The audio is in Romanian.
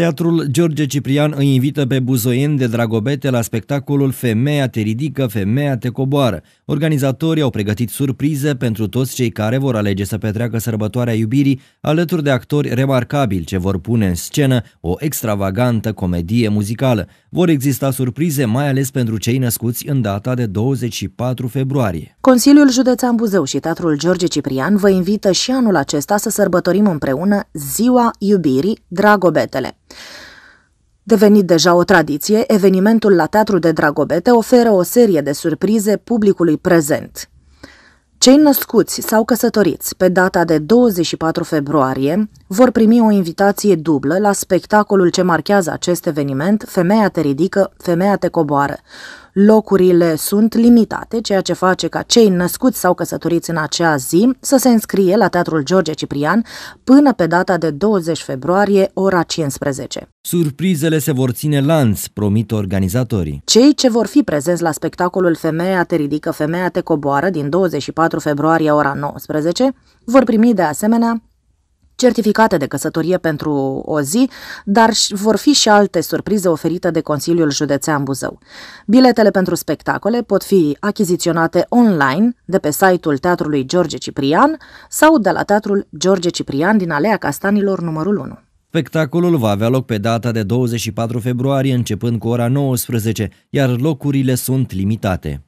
Teatrul George Ciprian îi invită pe buzoieni de dragobete la spectacolul Femeia te ridică, femeia te coboară. Organizatorii au pregătit surprize pentru toți cei care vor alege să petreacă sărbătoarea iubirii alături de actori remarcabili ce vor pune în scenă o extravagantă comedie muzicală. Vor exista surprize mai ales pentru cei născuți în data de 24 februarie. Consiliul Județean Buzău și Teatrul George Ciprian vă invită și anul acesta să sărbătorim împreună Ziua Iubirii Dragobetele Devenit deja o tradiție, evenimentul la Teatru de Dragobete oferă o serie de surprize publicului prezent. Cei născuți sau căsătoriți pe data de 24 februarie vor primi o invitație dublă la spectacolul ce marchează acest eveniment Femeia te ridică, femeia te coboară, Locurile sunt limitate, ceea ce face ca cei născuți sau căsătoriți în acea zi să se înscrie la Teatrul George Ciprian până pe data de 20 februarie, ora 15. Surprizele se vor ține lanț, promit organizatorii. Cei ce vor fi prezenți la spectacolul Femeia te ridică, femeia te coboară din 24 februarie ora 19 vor primi de asemenea certificate de căsătorie pentru o zi, dar vor fi și alte surprize oferite de Consiliul Județean Buzău. Biletele pentru spectacole pot fi achiziționate online de pe site-ul Teatrului George Ciprian sau de la Teatrul George Ciprian din Alea Castanilor numărul 1. Spectacolul va avea loc pe data de 24 februarie, începând cu ora 19, iar locurile sunt limitate.